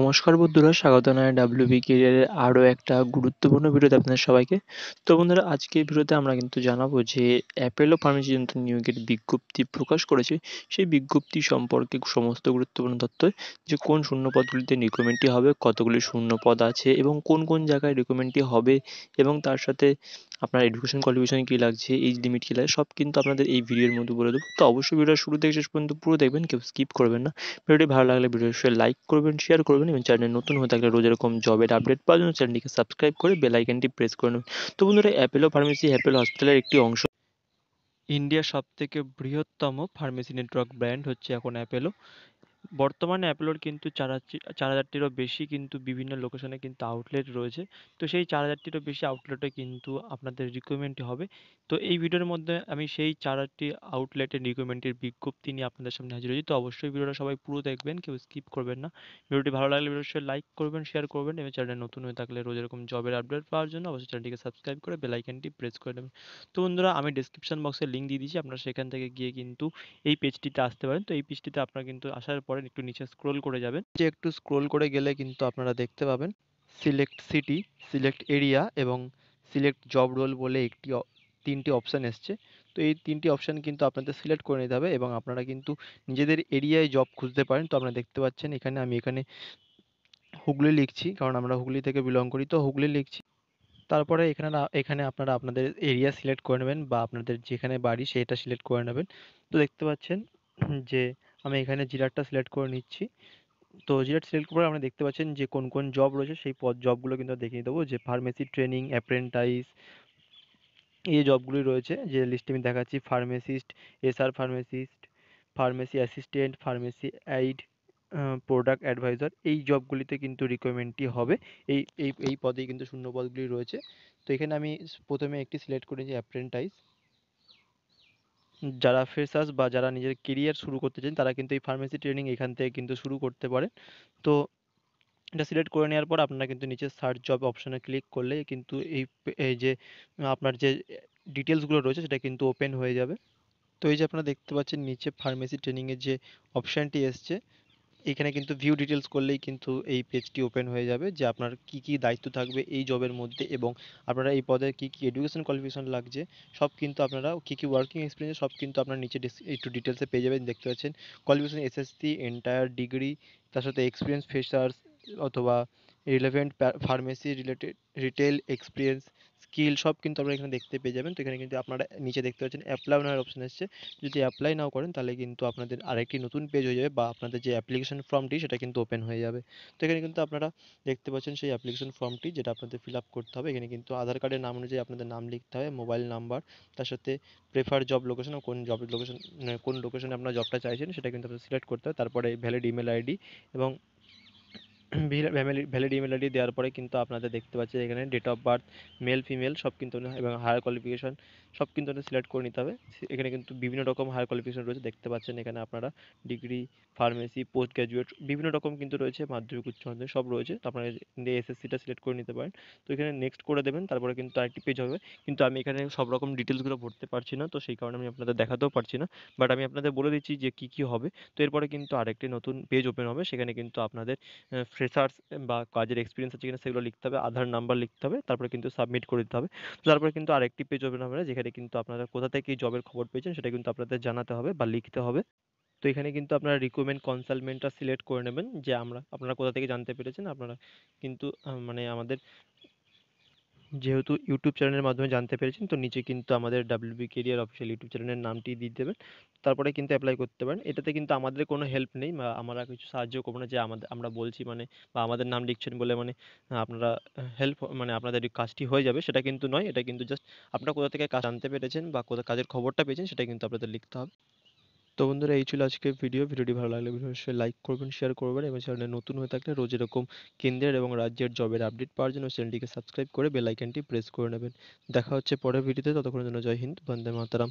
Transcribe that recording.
নমস্কার বন্ধুরা স্বাগত জানাই ডাব্লিউবি কেরিয়ারের আরও একটা গুরুত্বপূর্ণ ভিডিওতে আপনাদের সবাইকে তো বন্ধুরা আজকের ভিডিওতে আমরা কিন্তু জানাবো যে অ্যাপেলো ফার্মেসি যন্ত্র নিয়োগের বিজ্ঞপ্তি প্রকাশ করেছে সেই বিজ্ঞপ্তি সম্পর্কে সমস্ত গুরুত্বপূর্ণ তথ্য যে কোন শূন্য পদগুলিতে রিক্রুটমেন্টটি হবে কতগুলি শূন্য পদ আছে এবং কোন কোন জায়গায় রিক্রুটমেন্টটি হবে এবং তার সাথে আপনার এডুকেশন কোয়ালিফিকেশন কী লাগছে এইজ লিমিট কী লাগে সব কিন্তু আপনাদের এই ভিডিওর মধ্যে বলে দেবো তো অবশ্যই ভিডিওটা শুরু থেকে শেষ পর্যন্ত পুরো দেখবেন কেউ স্কিপ করবেন না ভিডিওটি ভালো লাগলে ভিডিও লাইক করবেন শেয়ার করবেন করবেন এবং চ্যানেল নতুন হয়ে থাকলে রোজ এরকম জবের আপডেট পাওয়ার জন্য চ্যানেলটিকে সাবস্ক্রাইব করে বেলাইকানটি প্রেস করে নেবেন তো বন্ধুরা অ্যাপেলো ফার্মেসি অ্যাপেলো হসপিটালের একটি অংশ ইন্ডিয়ার সবথেকে বৃহত্তম ফার্মেসি নেটওয়ার্ক ব্র্যান্ড হচ্ছে এখন অ্যাপেলো বর্তমানে অ্যাপোলোর কিন্তু চার হাচি চার হাজারটিরও বেশি কিন্তু বিভিন্ন লোকেশনে কিন্তু আউটলেট রয়েছে। তো সেই চার হাজারটিরও বেশি আউটলেটে কিন্তু আপনাদের রিকোয়ারমেন্ট হবে। তো এই ভিডিওর মধ্যে আমি সেই চার হাজারটি আউটলেটের রিকোয়ারমেন্টের বিজ্ঞপ্তি নিয়ে আপনাদের সামনে হাজির হয়েছি। তো অবশ্যই ভিডিওটা সবাই পুরো দেখবেন কেউ স্কিপ করবেন না। ভিডিওটি ভালো লাগলে অবশ্যই লাইক করবেন, শেয়ার করবেন এবং চ্যানেলে নতুন হয়ে থাকলে রোজ এরকম জবের আপডেট পাওয়ার জন্য অবশ্যই চ্যানেলটিকে সাবস্ক্রাইব করে বেল প্রেস করে দেবেন। তো বন্ধুরা আমি ডেসক্রিপশন বক্সে লিংক দিয়ে দিচ্ছি আপনারা সেখান থেকে গিয়ে কিন্তু এই পেজটিতে আসতে পারেন। তো এই পেজটিতে আপনারা কিন্তু আসার পরে করেন একটু নিচে স্ক্রোল করে যাবেন যে একটু স্ক্রোল করে গেলে কিন্তু আপনারা দেখতে পাবেন সিলেক্ট সিটি সিলেক্ট এরিয়া এবং সিলেক্ট জব রোল বলে একটি তিনটি অপশান এসছে তো এই তিনটি অপশান কিন্তু আপনাদের সিলেক্ট করে নিতে হবে এবং আপনারা কিন্তু নিজেদের এরিয়ায় জব খুঁজতে পারেন তো আপনারা দেখতে পাচ্ছেন এখানে আমি এখানে হুগলি লিখছি কারণ আমরা হুগলি থেকে বিলং করি তো হুগলি লিখছি তারপরে এখানে এখানে আপনারা আপনাদের এরিয়া সিলেক্ট করে নেবেন বা আপনাদের যেখানে বাড়ি সেটা সিলেক্ট করে নেবেন তো দেখতে পাচ্ছেন যে আমি এখানে জিরাটটা সিলেক্ট করে নিচ্ছি তো জিরাট সিলেক্ট করে আপনি দেখতে পাচ্ছেন যে কোন কোন জব রয়েছে সেই পদ জবগুলো কিন্তু দেখিয়ে দেবো যে ফার্মেসি ট্রেনিং অ্যাপ্রেন্টাইস এই জবগুলি রয়েছে যে লিস্টে আমি দেখাচ্ছি pharmacist SR pharmacist pharmacy assistant pharmacy aide product advisor এই জবগুলিতে কিন্তু রিকোয়ারমেন্টটি হবে এই এই এই পদেই কিন্তু শূন্য পদগুলি রয়েছে তো এখানে আমি প্রথমে একটি সিলেক্ট করেছি অ্যাপ্রেন্টাইস যারা ফ্রেশার্স বা যারা নিজের কেরিয়ার শুরু করতে চান তারা কিন্তু এই ফার্মেসি ট্রেনিং এখান থেকে কিন্তু শুরু করতে পারে তো এটা সিলেক্ট করে নেওয়ার পর আপনারা কিন্তু নিচে সার্চ জব অপশানে ক্লিক করলে কিন্তু এই এই যে আপনার যে ডিটেলসগুলো রয়েছে সেটা কিন্তু ওপেন হয়ে যাবে তো এই যে আপনারা দেখতে পাচ্ছেন নিচে ফার্মেসি ট্রেনিংয়ের যে অপশানটি এসছে এখানে কিন্তু ভিউ ডিটেলস করলেই কিন্তু এই পেজটি ওপেন হয়ে যাবে যে আপনার কি কি দায়িত্ব থাকবে এই জবের মধ্যে এবং আপনারা এই পদে কি কি এডুকেশন কোয়ালিফিকেশন লাগছে সব কিন্তু আপনারা কি কি ওয়ার্কিং এক্সপিরিয়েন্স সব কিন্তু আপনার নিচে একটু ডিটেলসে পেয়ে যাবেন দেখতে পাচ্ছেন কোয়ালিফিকেশন এসএসসি এন্টায়ার ডিগ্রি তার সাথে এক্সপিরিয়েন্স ফ্রেশার্স অথবা relevant pharmacy related retail experience skill সব কিন্তু আপনারা এখানে দেখতে পেয়ে যাবেন তো এখানে কিন্তু আপনারা নিচে দেখতে পাচ্ছেন অ্যাপ্লাই নাওয়ার অপশন আসছে যদি অ্যাপ্লাই নাও করেন তাহলে কিন্তু আপনাদের আরেকটি নতুন পেজ হয়ে যাবে বা আপনাদের যে অ্যাপ্লিকেশন ফর্মটি সেটা কিন্তু ওপেন হয়ে যাবে তো এখানে কিন্তু আপনারা দেখতে পাচ্ছেন সেই অ্যাপ্লিকেশন ফর্মটি যেটা আপনাদের ফিল আপ করতে হবে এখানে কিন্তু আধার কার্ডের নাম অনুযায়ী আপনাদের নাম লিখতে হয় মোবাইল নাম্বার তার সাথে প্রেফার জব লোকেশন কোন জব লোকেশন মানে কোন লোকেশনে আপনার জবটা চাইছেন সেটা কিন্তু আপনাদের সিলেক্ট করতে হয় তারপরে ভ্যালিড ইমেল আইডি এবং ভ্যালিড ইমেল আইডি দেওয়ার পরে কিন্তু আপনাদের দেখতে পাচ্ছেন এখানে date of birth male female সব কিন্তু এবং হায়ার কোয়ালিফিকেশন সব কিন্তু সিলেক্ট করে নিতে হবে এখানে কিন্তু বিভিন্ন রকম হায়ার কোয়ালিফিকেশন রয়েছে দেখতে পাচ্ছেন এখানে আপনারা ডিগ্রি ফার্মেসি পোস্ট গ্র্যাজুয়েট বিভিন্ন রকম কিন্তু রয়েছে মাধ্যমিক উচ্চ মাধ্যমিক সব রয়েছে তো আপনারা এসএসসিটা সিলেক্ট করে নিতে পারেন তো এখানে নেক্সট করে দেবেন তারপরে কিন্তু আরেকটি পেজ হবে কিন্তু আমি এখানে সব রকম ডিটেলসগুলো ভরতে পারছি না তো সেই কারণে আমি আপনাদের দেখাতেও পারছি না বাট আমি আপনাদের বলে দিচ্ছি যে কী কী হবে তো এরপরে কিন্তু আরেকটি নতুন পেজ ওপেন হবে সেখানে কিন্তু আপনাদের ফ্রেশার্স বা কাজের এক্সপিরিয়েন্স আছে কিনা সেগুলো লিখতে হবে আধার নাম্বার লিখতে হবে তারপরে কিন্তু সাবমিট করে দিতে হবে তারপরে কিন্তু আরেকটি পেজ ওপেন হবে যেখানে কিন্তু আপনারা কোথা থেকে জবের খবর পেয়েছেন সেটা কিন্তু আপনাদের জানাতে হবে বা লিখতে হবে তো এখানে কিন্তু আপনারা রিকমেন্ড কনসালমেন্টটা সিলেক্ট করে নেবেন যে আমরা আপনারা কোথা থেকে জানতে পেরেছেন আপনারা কিন্তু মানে আমাদের যেহেতু ইউটিউব চ্যানেলের মাধ্যমে জানতে পেরেছেন তো নিচে কিন্তু আমাদের বি কেরিয়ার অফিসিয়াল ইউটিউব চ্যানেলের নামটি দিয়ে দেবেন তারপরে কিন্তু অ্যাপ্লাই করতে পারেন এটাতে কিন্তু আমাদের কোনো হেল্প নেই বা আমরা কিছু সাহায্য করবো না যে আমাদের আমরা বলছি মানে বা আমাদের নাম লিখছেন বলে মানে আপনারা হেল্প মানে আপনাদের কাজটি হয়ে যাবে সেটা কিন্তু নয় এটা কিন্তু জাস্ট আপনারা কোথা থেকে কাজ জানতে পেরেছেন বা কোথা কাজের খবরটা পেয়েছেন সেটা কিন্তু আপনাদের লিখতে হবে তো বন্ধুরা এই ছিল আজকে ভিডিও ভিডিওটি ভালো লাগলে অবশ্যই লাইক করবেন শেয়ার করবেন এবং চ্যানেলে নতুন হয়ে থাকলে রোজ এরকম কেন্দ্রের এবং রাজ্যের জবের আপডেট পাওয়ার জন্য চ্যানেলটিকে সাবস্ক্রাইব করে বেল আইকনটি প্রেস করে নেবেন দেখা হচ্ছে পরের ভিডিওতে ততক্ষণের জন্য জয় হিন্দ বন্দে মাতারাম